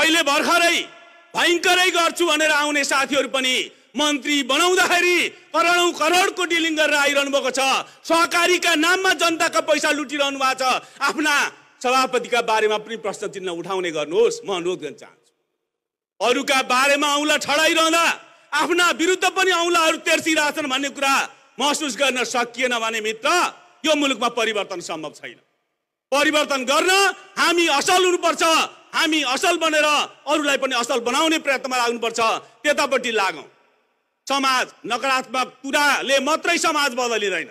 अहिले भर्खरै भयङ्करै गर्छु भनेर आउने साथीहरू पनि मन्त्री बनाउँदाखेरि करोडौँ करोडको डिलिङ गरेर आइरहनु भएको छ सहकारीका नाममा जनताका पैसा लुटिरहनु भएको छ आफ्ना सभापतिका बारेमा पनि प्रश्न चिन्ह उठाउने गर्नुहोस् म अनुरोध गर्न चाहन्छु अरूका बारेमा औँला छडाइरहँदा आफ्ना विरुद्ध पनि औँलाहरू तेर्सिरहेछन् भन्ने कुरा महसुस गर्न सकिएन भने मित्र यो मुलुकमा परिवर्तन सम्भव छैन परिवर्तन गर्न हामी असल हुनुपर्छ हामी असल बनेर अरूलाई पनि असल बनाउने प्रयत्नमा लाग्नुपर्छ त्यतापट्टि लागौँ समाज नकारात्मक कुराले मात्रै समाज बदलिँदैन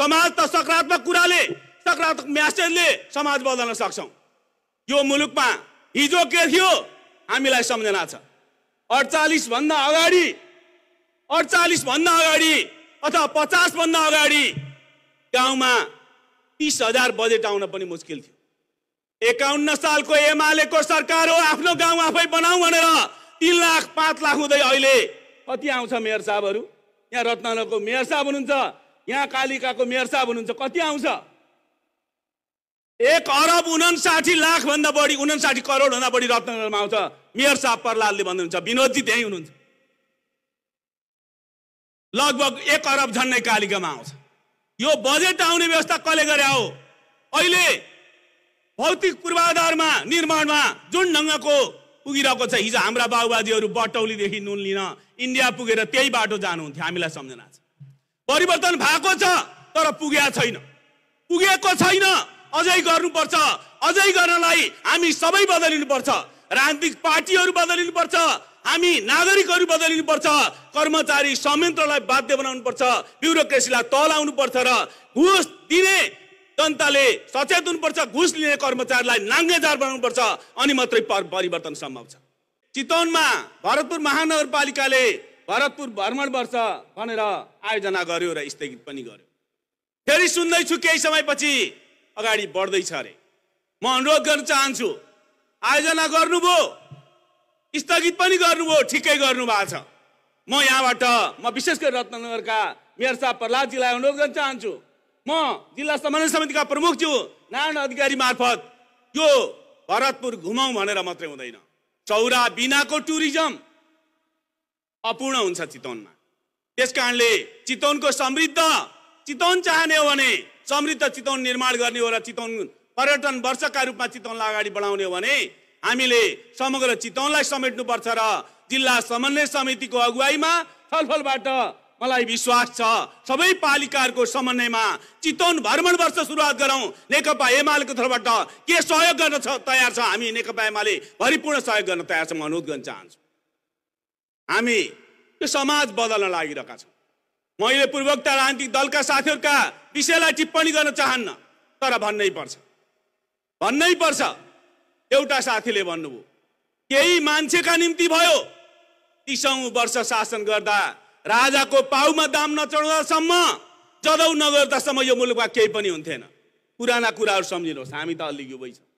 समाज त सकारात्मक कुराले सकारात्मक म्यासेजले समाज बदल्न सक्छौँ यो मुलुकमा हिजो के थियो हामीलाई सम्झना छ भन्दा अगाडि भन्दा अगाडि अथवा पचासभन्दा अगाडि गाउँमा तिस हजार बजेट आउन पनि मुस्किल थियो एकाउन्न सालको एमालेको सरकार हो आफ्नो गाउँ आफै बनाऊ भनेर तिन लाख पाँच लाख हुँदै अहिले कति आउँछ मेयर साहबहरू यहाँ रत्नगरको मेयर साहब हुनुहुन्छ यहाँ कालिकाको मेयर साहब हुनुहुन्छ कति आउँछ एक अरब उनासाठी लाखभन्दा बढी उनासाठी करोडभन्दा बढी रत्नगरमा आउँछ मेयर साहब प्रहलादले भन्नुहुन्छ विनोदजी त्यहीँ हुनुहुन्छ लगभग एक अरब झन्डै कालिकामा आउँछ यो बजेट आउने व्यवस्था कसले गरे हो अहिले भौतिक पूर्वाधारमा निर्माणमा जुन ढङ्गको पुगिरहेको छ हिजो हाम्रा बाबुबाजीहरू बटौलीदेखि नुन लिन इन्डिया पुगेर त्यही बाटो जानुहुन्थ्यो हामीलाई सम्झना छ परिवर्तन भएको छ तर पुगेको छैन पुगेको छैन अझै गर्नुपर्छ अझै गर्नलाई हामी सबै बदलिनुपर्छ राजनीतिक पार्टीहरू बदलिनुपर्छ हामी नागरिकहरू बदलिनुपर्छ कर्मचारी संयन्त्रलाई बाध्य बनाउनुपर्छ ब्युरोक्रेसीलाई आउनुपर्छ र घुस दिने जनताले सचेत हुनुपर्छ घुस लिने कर्मचारीलाई नाङ्गेजार बनाउनुपर्छ अनि मात्रै परिवर्तन सम्भव छ चितवनमा भरतपुर महानगरपालिकाले भरतपुर भ्रमण वर्ष भनेर आयोजना गर्यो र स्थगित पनि गर्यो फेरि सुन्दैछु केही समयपछि अगाडि बढ्दैछ अरे म अनुरोध गर्न चाहन्छु आयोजना गर्नुभयो स्थगित पनि गर्नुभयो ठिकै गर्नुभएको छ म यहाँबाट म विशेष गरी रत्नगरका मेयर साह प्रहलादजीलाई अनुरोध गर्न चाहन्छु म जिल्ला समन्वय समितिका प्रमुख ज्यू नारायण अधिकारी मार्फत यो भरतपुर घुमाउँ भनेर मात्रै हुँदैन चौरा बिनाको टुरिज्म अपूर्ण हुन्छ चितवनमा त्यस कारणले चितवनको समृद्ध चितवन चाहने हो भने समृद्ध चितवन निर्माण गर्ने हो र चितवन पर्यटन वर्षका रूपमा चितवनलाई अगाडि बढाउने हो भने हामीले समग्र चितवनलाई समेट्नुपर्छ र जिल्ला समन्वय समितिको अगुवाईमा छलफलबाट मलाई विश्वास छ सबै पालिकाहरूको समन्वयमा चितवन भ्रमण वर्ष सुरुवात गरौँ नेकपा एमालेको तर्फबाट के सहयोग गर्न छ तयार छ हामी नेकपा एमाले भरिपूर्ण सहयोग गर्न तयार छ म अनुरोध गर्न चाहन्छु हामी यो समाज बदल्न लागिरहेका छौँ मैले पूर्वोक्ता राजनीतिक दलका साथीहरूका विषयलाई टिप्पणी गर्न चाहन्न तर भन्नै पर्छ भन्नै पर्छ एउटा साथीले भन्नुभयो केही मान्छेका निम्ति भयो तिसौँ वर्ष शासन गर्दा राजाको पाउमा दाम नचढाउँदासम्म जदौ नगर्दासम्म यो मुलुकमा केही पनि हुन्थेन पुराना कुराहरू सम्झिनुहोस् हामी त अलि युवै छौँ